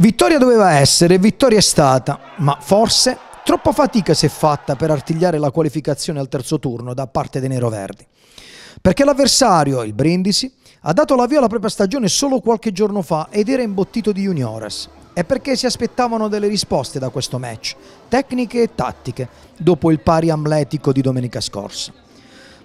Vittoria doveva essere, vittoria è stata, ma forse troppa fatica si è fatta per artigliare la qualificazione al terzo turno da parte dei neroverdi. Perché l'avversario, il Brindisi, ha dato l'avvio alla propria stagione solo qualche giorno fa ed era imbottito di juniores. E perché si aspettavano delle risposte da questo match, tecniche e tattiche, dopo il pari amletico di domenica scorsa.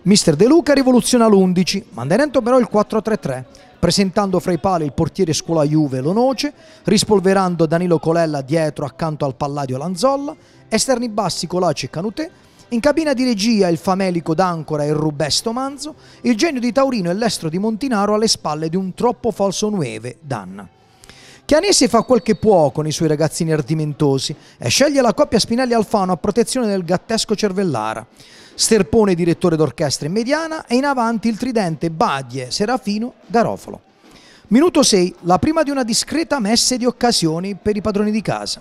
Mister De Luca rivoluziona l'11, mantenendo però il 4-3-3, presentando fra i pali il portiere scuola Juve Lonoce, rispolverando Danilo Colella dietro accanto al Palladio Lanzolla, esterni bassi Colace e Canutè, in cabina di regia il famelico d'Ancora e rubesto Manzo, il genio di Taurino e l'estro di Montinaro alle spalle di un troppo falso nueve, Danna. Chianese fa quel che può con i suoi ragazzini ardimentosi e sceglie la coppia Spinelli-Alfano a protezione del gattesco Cervellara. Sterpone direttore d'orchestra in mediana e in avanti il tridente badie Serafino, Garofalo. Minuto 6, la prima di una discreta messe di occasioni per i padroni di casa.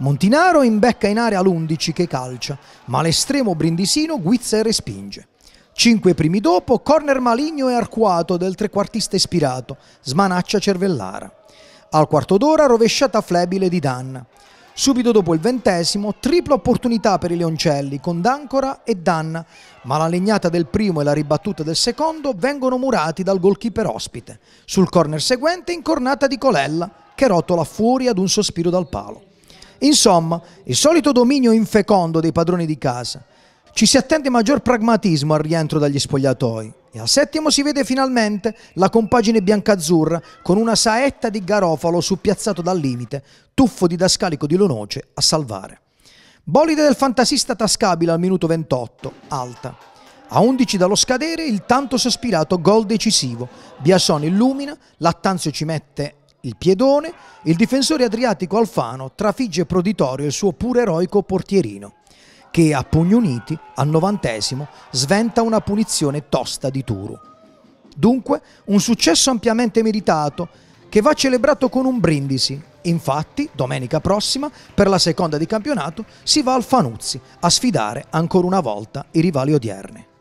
Montinaro imbecca in area l'11 che calcia, ma l'estremo brindisino guizza e respinge. Cinque primi dopo, corner maligno e arcuato del trequartista ispirato, smanaccia Cervellara. Al quarto d'ora rovesciata flebile di Dan. Subito dopo il ventesimo, tripla opportunità per i Leoncelli con D'Ancora e Dan, ma la legnata del primo e la ribattuta del secondo vengono murati dal goalkeeper ospite. Sul corner seguente, incornata di Colella, che rotola fuori ad un sospiro dal palo. Insomma, il solito dominio infecondo dei padroni di casa. Ci si attende maggior pragmatismo al rientro dagli spogliatoi e al settimo si vede finalmente la compagine biancazzurra con una saetta di Garofalo suppiazzato dal limite, tuffo di didascalico di Lonoce a salvare. Bolide del fantasista tascabile al minuto 28, alta. A 11 dallo scadere il tanto sospirato gol decisivo. Biasone illumina, Lattanzio ci mette il piedone, il difensore adriatico Alfano trafigge proditorio il suo pur eroico portierino che a pugni uniti, al novantesimo, sventa una punizione tosta di Turu. Dunque, un successo ampiamente meritato che va celebrato con un brindisi. Infatti, domenica prossima, per la seconda di campionato, si va al Fanuzzi a sfidare ancora una volta i rivali odierni.